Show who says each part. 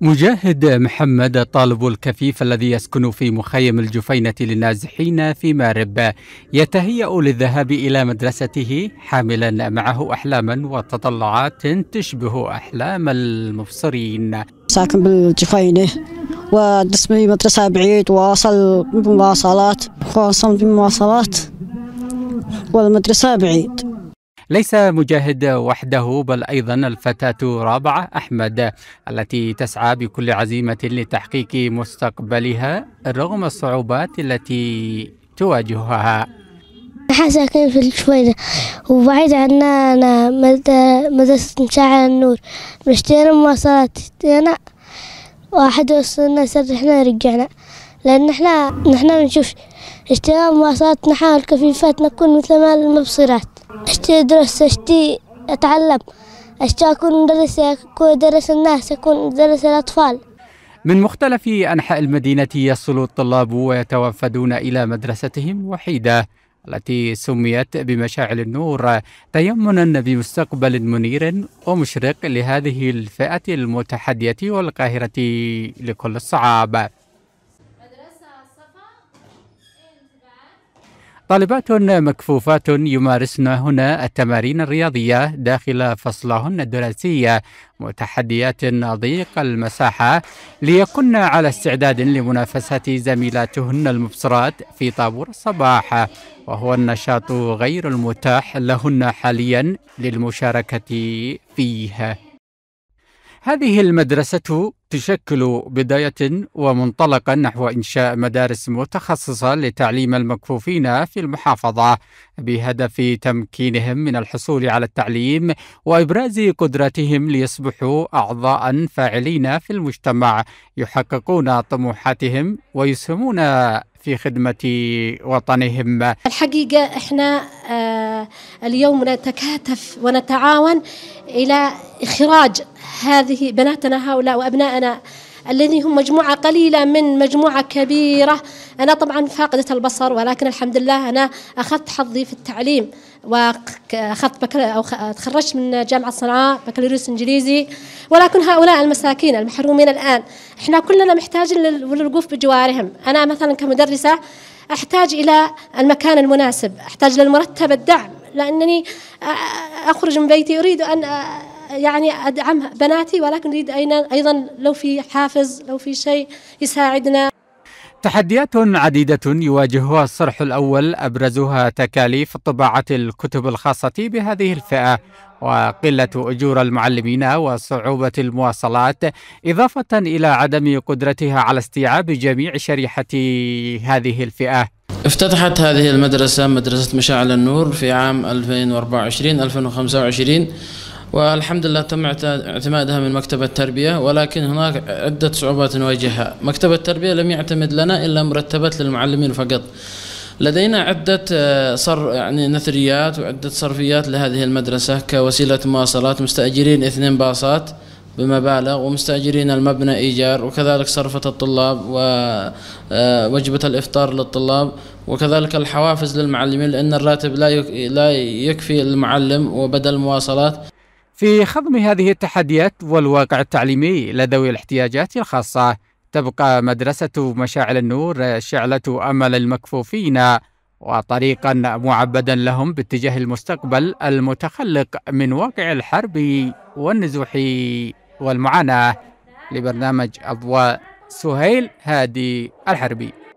Speaker 1: مجاهد محمد طالب الكفيف الذي يسكن في مخيم الجفينة للنازحين في مارب يتهيأ للذهاب إلى مدرسته حاملا معه أحلاما وتطلعات تشبه أحلام المبصرين
Speaker 2: ساكن بالجفينة ودسمي مدرسة بعيد واصل بمواصلات خاصة بمواصلات والمدرسة بعيد
Speaker 1: ليس مجاهد وحده بل أيضا الفتاة رابعة أحمد التي تسعى بكل عزيمة لتحقيق مستقبلها رغم الصعوبات التي تواجهها
Speaker 3: حاسة كيف الشويدة وبعيد عنا أنا مدرسة مشاعر النور مشتين مواصلات هنا واحد وصلنا سرحنا رجعنا لأن احنا نحنا نشوف اشتي مواصلات نحاول كفيفات نكون مثل ما المبصرات اشتي أدرس اشتي أتعلم اشتي أكون مدرسة أكون أدرس الناس أكون أدرس الأطفال
Speaker 1: من مختلف أنحاء المدينة يصل الطلاب ويتوفدون إلى مدرستهم وحيدة التي سميت بمشاعل النور تيمنا بمستقبل منير ومشرق لهذه الفئة المتحدية والقاهرة لكل الصعاب إيه طالبات مكفوفات يمارسن هنا التمارين الرياضية داخل فصلهن الدراسية متحديات ضيق المساحة ليكن على استعداد لمنافسة زميلاتهن المبصرات في طابور الصباح وهو النشاط غير المتاح لهن حاليا للمشاركة فيه هذه المدرسة تشكل بداية ومنطلقا نحو إنشاء مدارس متخصصة لتعليم المكفوفين في المحافظة بهدف تمكينهم من الحصول على التعليم وإبراز قدراتهم ليصبحوا أعضاء فاعلين في المجتمع يحققون طموحاتهم ويسهمون في خدمة وطنهم
Speaker 2: الحقيقة احنا آه، اليوم نتكاتف ونتعاون إلى إخراج هذه بناتنا هؤلاء وأبنائنا الذي هم مجموعة قليلة من مجموعة كبيرة أنا طبعا فاقدة البصر ولكن الحمد لله أنا أخذت حظي في التعليم واخذت بكل... او تخرجت من جامعه صنعاء بكالوريوس انجليزي ولكن هؤلاء المساكين المحرومين الان احنا كلنا محتاجين للوقوف بجوارهم انا مثلا كمدرسه احتاج الى المكان المناسب احتاج للمرتب الدعم لانني اخرج من بيتي اريد ان يعني أدعم بناتي ولكن نريد أيضا لو في حافز لو في شيء يساعدنا
Speaker 1: تحديات عديدة يواجهها الصرح الأول أبرزها تكاليف طباعة الكتب الخاصة بهذه الفئة وقلة أجور المعلمين وصعوبة المواصلات إضافة
Speaker 4: إلى عدم قدرتها على استيعاب جميع شريحة هذه الفئة افتتحت هذه المدرسة مدرسة مشاعل النور في عام 2024-2025 والحمد لله تم اعتمادها من مكتب التربية ولكن هناك عدة صعوبات نواجهها مكتب التربية لم يعتمد لنا إلا مرتبات للمعلمين فقط لدينا عدة آه، صر يعني نثريات وعدة صرفيات لهذه المدرسة كوسيلة مواصلات مستأجرين اثنين باصات بمبالغ ومستأجرين المبنى إيجار وكذلك صرفة الطلاب ووجبة آه، الإفطار للطلاب وكذلك الحوافز للمعلمين لأن الراتب لا يكفي المعلم وبدل المواصلات في خضم هذه التحديات والواقع التعليمي لذوي
Speaker 1: الاحتياجات الخاصة تبقى مدرسة مشاعل النور شعلة أمل المكفوفين وطريقا معبدا لهم باتجاه المستقبل المتخلق من واقع الحرب والنزوح والمعاناة لبرنامج أضواء سهيل هادي الحربي